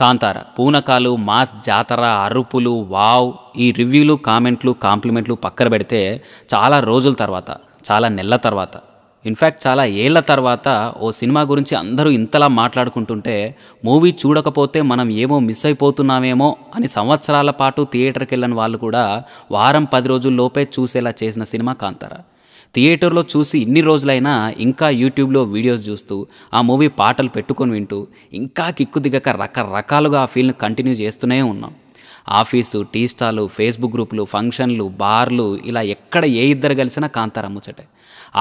Kantara పూనకాలు mass జాతర అరుపులు wow ఈ రివ్యూలు కామెంట్లు కాంప్లిమెంట్లు పక్కన పెడితే చాలా రోజుల తర్వాత చాలా నెలల తర్వాత ఇన్ఫ్యాక్ట్ చాలా ఏళ్ల తర్వాత ఓ సినిమా గురించి అందరూ ఇంతలా మాట్లాడుకుంటుంటే మూవీ చూడకపోతే మనం ఏమో మిస్ అయిపోతున్నామేమో అని సంవత్సరాల పాటు థియేటర్కి వెళ్ళిన వాళ్ళు కూడా వారం పది రోజుల్లోపే చూసేలా చేసిన సినిమా కాంతారా థియేటర్లో చూసి ఇన్ని రోజులైనా ఇంకా యూట్యూబ్లో వీడియోస్ చూస్తూ ఆ మూవీ పాటలు పెట్టుకొని వింటూ ఇంకా కిక్కు దిగక రకరకాలుగా ఆ ఫీల్ని కంటిన్యూ చేస్తూనే ఉన్నాం ఆఫీసు టీ స్టాలు ఫేస్బుక్ గ్రూపులు ఫంక్షన్లు బార్లు ఇలా ఎక్కడ ఏ ఇద్దరు కలిసినా కాంతార ముచ్చటే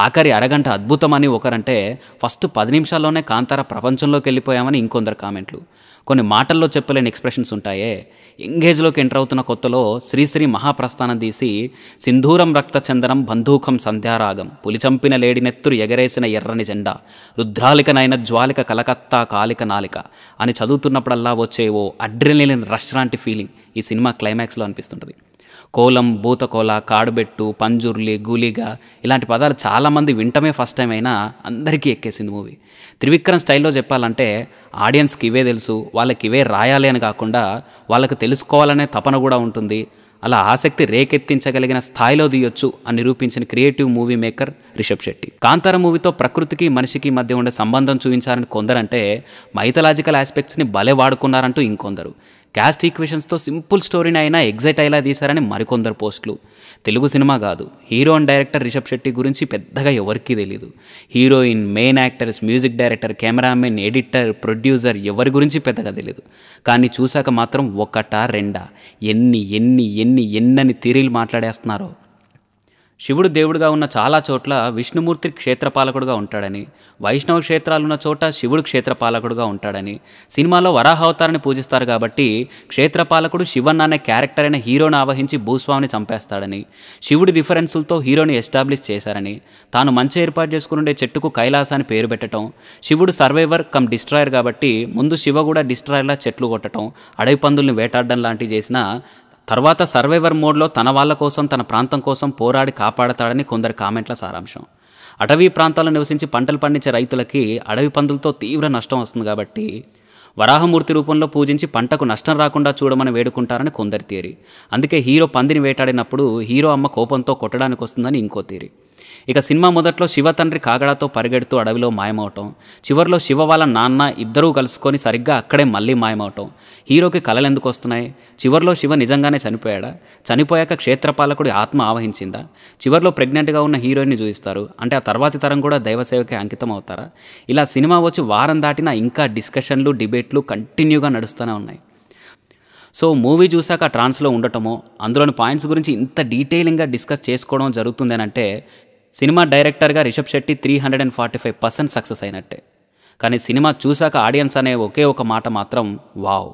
ఆఖరి అరగంట అద్భుతమని ఒకరంటే ఫస్ట్ పది నిమిషాల్లోనే కాంతార ప్రపంచంలోకి వెళ్ళిపోయామని ఇంకొందరు కామెంట్లు కొన్ని మాటల్లో చెప్పలేని ఎక్స్ప్రెషన్స్ ఉంటాయే ఎంగేజ్లోకి ఎంటర్ అవుతున్న కొత్తలో శ్రీశ్రీ మహాప్రస్థానం తీసి సింధూరం రక్తచందనం బంధూకం సంధ్యారాగం పులిచంపిన నెత్తురు ఎగరేసిన ఎర్రని జెండా రుద్రాలికనైన జ్వాలిక కలకత్తా కాలిక నాలిక అని చదువుతున్నప్పుడల్లా వచ్చే ఓ అడ్రినలిన్ రష్ లాంటి ఫీలింగ్ ఈ సినిమా క్లైమాక్స్లో అనిపిస్తుంటుంది కోలం భూతకోల కాడుబెట్టు పంజుర్లి గూలిగా ఇలాంటి పదాలు చాలామంది వింటమే ఫస్ట్ టైం అయినా అందరికీ ఎక్కేసింది మూవీ త్రివిక్రమ్ స్టైల్లో చెప్పాలంటే ఆడియన్స్కి ఇవే తెలుసు వాళ్ళకి ఇవే రాయాలి అని కాకుండా వాళ్ళకి తెలుసుకోవాలనే తపన కూడా ఉంటుంది అలా ఆసక్తి రేకెత్తించగలిగిన స్థాయిలో తీయొచ్చు అని నిరూపించిన creative movie maker Rishab Shetty Kantara మూవీతో ప్రకృతికి మనిషికి మధ్య ఉండే సంబంధం చూపించారని కొందరంటే మైథలాజికల్ ఆస్పెక్ట్స్ని భలే వాడుకున్నారంటూ ఇంకొందరు క్యాస్ట్ ఈక్వేషన్స్తో సింపుల్ స్టోరీని అయినా ఎగ్జైట్ అయ్యేలా తీశారని మరికొందరు పోస్టులు తెలుగు సినిమా కాదు hero and director Rishab Shetty గురించి పెద్దగా ఎవరికీ తెలియదు heroine main actors music director cameramen editor producer ఎవరి గురించి పెద్దగా తెలియదు కానీ చూశాక మాత్రం ఒకటా రెండా ఎన్ని ఎన్ని ఎన్ని ఎన్నని తీరీలు మాట్లాడేస్తున్నారో శివుడు దేవుడుగా ఉన్న చాలా చోట్ల విష్ణుమూర్తి క్షేత్రపాలకుడుగా ఉంటాడని వైష్ణవ క్షేత్రాలున్న చోట శివుడు క్షేత్రపాలకుడుగా ఉంటాడని సినిమాలో వరాహావతారాన్ని పూజిస్తారు కాబట్టి క్షేత్రపాలకుడు శివన్ అనే క్యారెక్టర్ అయిన హీరోను ఆవహించి భూస్వామిని చంపేస్తాడని శివుడి రిఫరెన్సులతో హీరోని ఎస్టాబ్లిష్ చేశారని తాను మంచి ఏర్పాటు చేసుకునుండే చెట్టుకు కైలాసాన్ని పేరు పెట్టడం శివుడు సర్వైవర్ కమ్ డిస్ట్రాయర్ కాబట్టి ముందు శివ కూడా డిస్ట్రాయర్లా చెట్లు కొట్టడం అడవి పందుల్ని వేటాడడం లాంటివి చేసిన తర్వాత సర్వైవర్ మోడ్లో తన వాళ్ళ కోసం తన ప్రాంతం కోసం పోరాడి కాపాడతాడని కొందరు కామెంట్ల సారాంశం అటవీ ప్రాంతాల్లో నివసించి పంటలు పండించే రైతులకి అడవి పందులతో తీవ్ర నష్టం వస్తుంది కాబట్టి వరాహమూర్తి రూపంలో పూజించి పంటకు నష్టం రాకుండా చూడమని వేడుకుంటారని కొందరి తీరి అందుకే హీరో పందిని వేటాడినప్పుడు హీరో అమ్మ కోపంతో కొట్టడానికి వస్తుందని ఇంకో తీరి ఇక సినిమా మొదట్లో శివ తండ్రి కాగడాతో పరిగెడుతూ అడవిలో మాయమవటం చివరిలో శివ వాళ్ళ నాన్న ఇద్దరూ కలుసుకొని సరిగ్గా అక్కడే మళ్ళీ మాయమవటం హీరోకి కలలు ఎందుకు వస్తున్నాయి చివరిలో శివ నిజంగానే చనిపోయాడా చనిపోయాక క్షేత్రపాలకుడి ఆత్మ ఆవహించిందా చివరిలో ప్రెగ్నెంట్గా ఉన్న హీరోయిన్ని చూపిస్తారు అంటే ఆ తర్వాతి తరం కూడా దైవసేవకి అంకితం అవుతారా ఇలా సినిమా వచ్చి వారం దాటినా ఇంకా డిస్కషన్లు డిబేట్లు కంటిన్యూగా నడుస్తూనే ఉన్నాయి సో మూవీ చూశాక ట్రాన్స్లో ఉండటమో అందులోని పాయింట్స్ గురించి ఇంత డీటెయిలింగ్గా డిస్కస్ చేసుకోవడం అంటే సినిమా డైరెక్టర్గా Rishab Shetty three hundred and forty five percent success అయినట్టే కానీ సినిమా చూశాక ఆడియన్స్ అనే ఒకే ఒక మాట మాత్రం వావ్